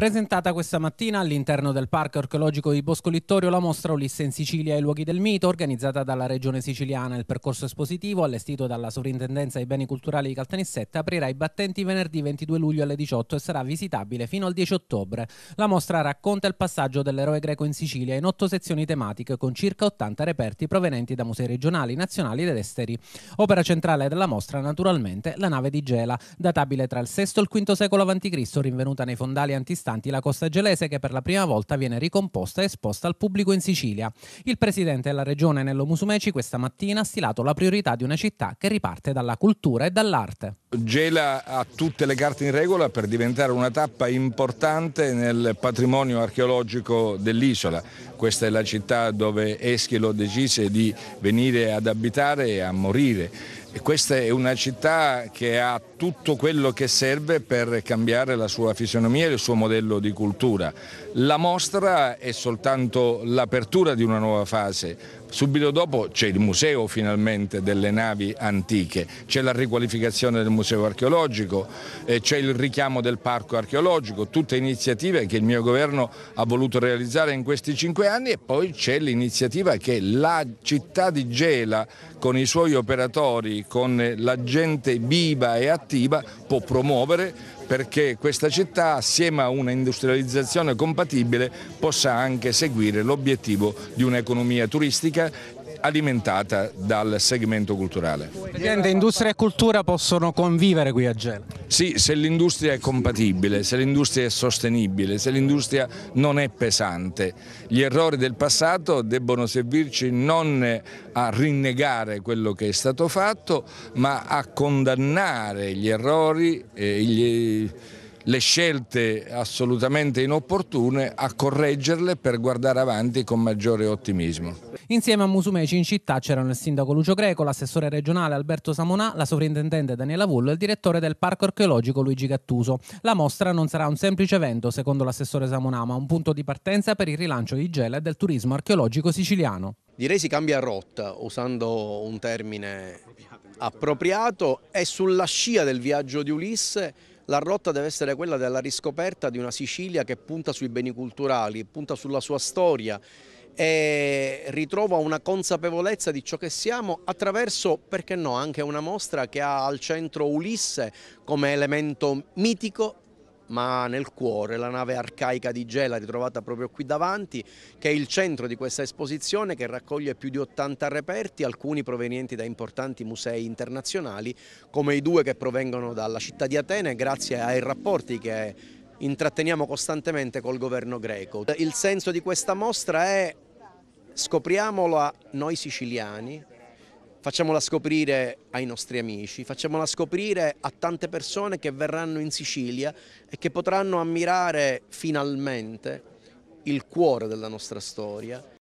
Presentata questa mattina all'interno del Parco Archeologico di Bosco Littorio la mostra Ulisse in Sicilia e i luoghi del mito, organizzata dalla Regione Siciliana. Il percorso espositivo, allestito dalla Sovrintendenza ai Beni Culturali di Caltanissetta, aprirà i battenti venerdì 22 luglio alle 18 e sarà visitabile fino al 10 ottobre. La mostra racconta il passaggio dell'eroe greco in Sicilia in otto sezioni tematiche con circa 80 reperti provenienti da musei regionali, nazionali ed esteri. Opera centrale della mostra, naturalmente, la nave di Gela, databile tra il VI e il V secolo a.C., rinvenuta nei fondali antistati circostanti la costa gelese che per la prima volta viene ricomposta e esposta al pubblico in Sicilia. Il presidente della regione Nello Musumeci questa mattina ha stilato la priorità di una città che riparte dalla cultura e dall'arte. Gela ha tutte le carte in regola per diventare una tappa importante nel patrimonio archeologico dell'isola. Questa è la città dove Eschilo decise di venire ad abitare e a morire. E questa è una città che ha tutto quello che serve per cambiare la sua fisionomia e il suo modello di cultura. La mostra è soltanto l'apertura di una nuova fase, Subito dopo c'è il museo finalmente delle navi antiche, c'è la riqualificazione del museo archeologico, eh, c'è il richiamo del parco archeologico, tutte iniziative che il mio governo ha voluto realizzare in questi cinque anni e poi c'è l'iniziativa che la città di Gela con i suoi operatori, con la gente viva e attiva può promuovere perché questa città assieme a una industrializzazione compatibile possa anche seguire l'obiettivo di un'economia turistica politica alimentata dal segmento culturale. Presidente, industria e cultura possono convivere qui a Gela? Sì, se l'industria è compatibile, se l'industria è sostenibile, se l'industria non è pesante. Gli errori del passato debbono servirci non a rinnegare quello che è stato fatto, ma a condannare gli errori e gli errori le scelte assolutamente inopportune a correggerle per guardare avanti con maggiore ottimismo. Insieme a Musumeci in città c'erano il sindaco Lucio Greco, l'assessore regionale Alberto Samonà, la sovrintendente Daniela Vullo e il direttore del parco archeologico Luigi Gattuso. La mostra non sarà un semplice evento, secondo l'assessore Samonà, ma un punto di partenza per il rilancio di Gela e del turismo archeologico siciliano. Direi si cambia rotta, usando un termine appropriato, e sulla scia del viaggio di Ulisse la rotta deve essere quella della riscoperta di una Sicilia che punta sui beni culturali, punta sulla sua storia e ritrova una consapevolezza di ciò che siamo attraverso, perché no, anche una mostra che ha al centro Ulisse come elemento mitico ma nel cuore, la nave arcaica di Gela ritrovata proprio qui davanti, che è il centro di questa esposizione che raccoglie più di 80 reperti, alcuni provenienti da importanti musei internazionali, come i due che provengono dalla città di Atene grazie ai rapporti che intratteniamo costantemente col governo greco. Il senso di questa mostra è scopriamola noi siciliani, facciamola scoprire ai nostri amici, facciamola scoprire a tante persone che verranno in Sicilia e che potranno ammirare finalmente il cuore della nostra storia.